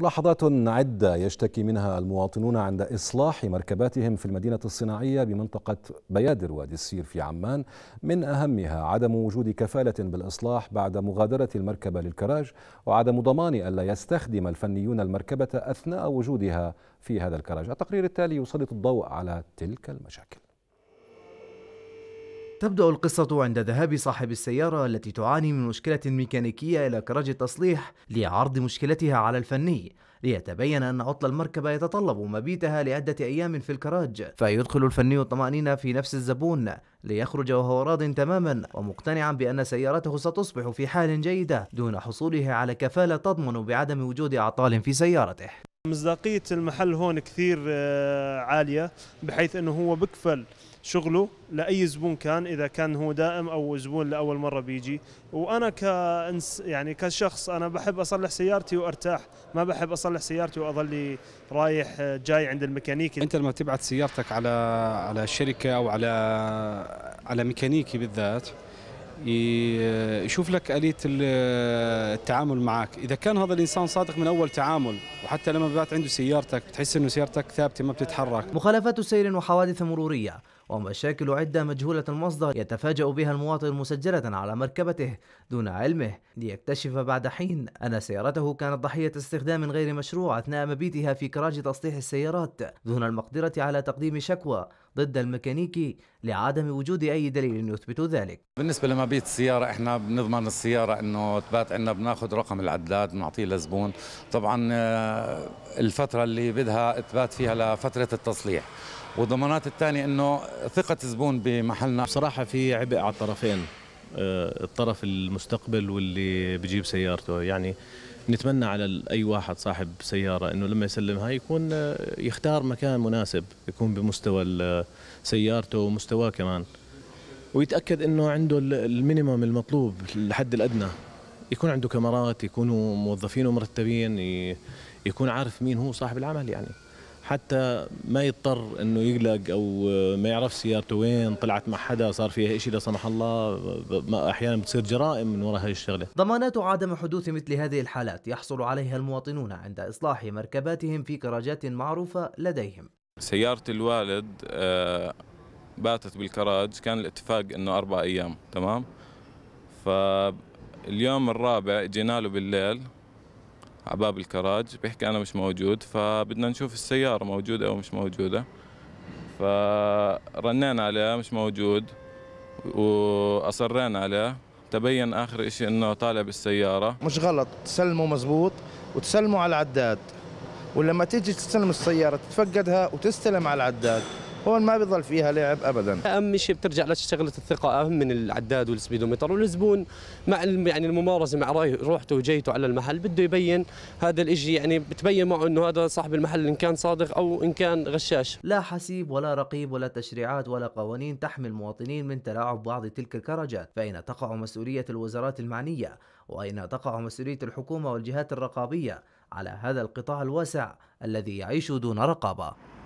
ملاحظات عدة يشتكي منها المواطنون عند إصلاح مركباتهم في المدينة الصناعية بمنطقة بيادر وادي السير في عمان من أهمها عدم وجود كفالة بالإصلاح بعد مغادرة المركبة للكراج وعدم ضمان ألا يستخدم الفنيون المركبة أثناء وجودها في هذا الكراج التقرير التالي يسلط الضوء على تلك المشاكل تبدأ القصة عند ذهاب صاحب السيارة التي تعاني من مشكلة ميكانيكية إلى كراج التصليح لعرض مشكلتها على الفني ليتبين أن عطل المركبة يتطلب مبيتها لعدة أيام في الكراج فيدخل الفني الطمأنينة في نفس الزبون ليخرج وهو راض تماما ومقتنعا بأن سيارته ستصبح في حال جيدة دون حصوله على كفالة تضمن بعدم وجود أعطال في سيارته مصداقية المحل هون كثير آه، عالية بحيث أنه هو بكفل شغله لاي زبون كان اذا كان هو دائم او زبون لاول مره بيجي وانا كانس يعني كشخص انا بحب اصلح سيارتي وارتاح ما بحب اصلح سيارتي واظلي رايح جاي عند الميكانيكي انت لما تبعت سيارتك على على شركه او على على ميكانيكي بالذات يشوف لك آلية التعامل معك إذا كان هذا الإنسان صادق من أول تعامل وحتى لما بات عنده سيارتك بتحس أنه سيارتك ثابتة ما بتتحرك مخالفات سير وحوادث مرورية ومشاكل عدة مجهولة المصدر يتفاجأ بها المواطن مسجلة على مركبته دون علمه ليكتشف بعد حين أن سيارته كانت ضحية استخدام غير مشروع أثناء مبيتها في كراج تصليح السيارات دون المقدرة على تقديم شكوى ضد الميكانيكي لعدم وجود أي دليل يثبت ذلك بالنسبة لمبيت السيارة احنا بنضمن السيارة انه تبات عندنا بناخذ رقم العداد بنعطيه للزبون طبعا آه، الفترة اللي بدها تبات فيها لفترة التصليح والضمانات الثانية انه ثقة الزبون بمحلنا بصراحة في عبء على الطرفين آه، الطرف المستقبل واللي بجيب سيارته يعني نتمنى على اي واحد صاحب سياره انه لما يسلمها يكون آه، يختار مكان مناسب يكون بمستوى سيارته ومستواه كمان ويتاكد انه عنده المينيمم المطلوب الحد الادنى يكون عنده كاميرات يكونوا موظفين ومرتبين يكون عارف مين هو صاحب العمل يعني حتى ما يضطر انه يقلق او ما يعرف سيارته وين طلعت مع حدا صار فيها شيء لا سمح الله احيانا بتصير جرائم من وراء هي الشغله ضمانات عدم حدوث مثل هذه الحالات يحصل عليها المواطنون عند اصلاح مركباتهم في كراجات معروفه لديهم سياره الوالد آه، باتت بالكراج كان الاتفاق انه اربع ايام تمام فاليوم الرابع جينا له بالليل على باب الكراج بيحكي انا مش موجود فبدنا نشوف السياره موجوده او مش موجوده فرنينا عليه مش موجود واصرينا عليه تبين اخر شيء انه طالع بالسياره مش غلط تسلموا مزبوط وتسلموا على العداد ولما تيجي تستلم السياره تتفقدها وتستلم على العداد هون ما بيضل فيها لعب ابدا اهم شيء بترجع لشغله الثقه اهم من العداد والسبيدومتر والزبون مع يعني الممارسه مع روحته وجيته على المحل بده يبين هذا الإشي يعني بتبين معه انه هذا صاحب المحل ان كان صادق او ان كان غشاش لا حسيب ولا رقيب ولا تشريعات ولا قوانين تحمي المواطنين من تلاعب بعض تلك الكراجات فاين تقع مسؤوليه الوزارات المعنيه واين تقع مسؤوليه الحكومه والجهات الرقابيه على هذا القطاع الواسع الذي يعيش دون رقابه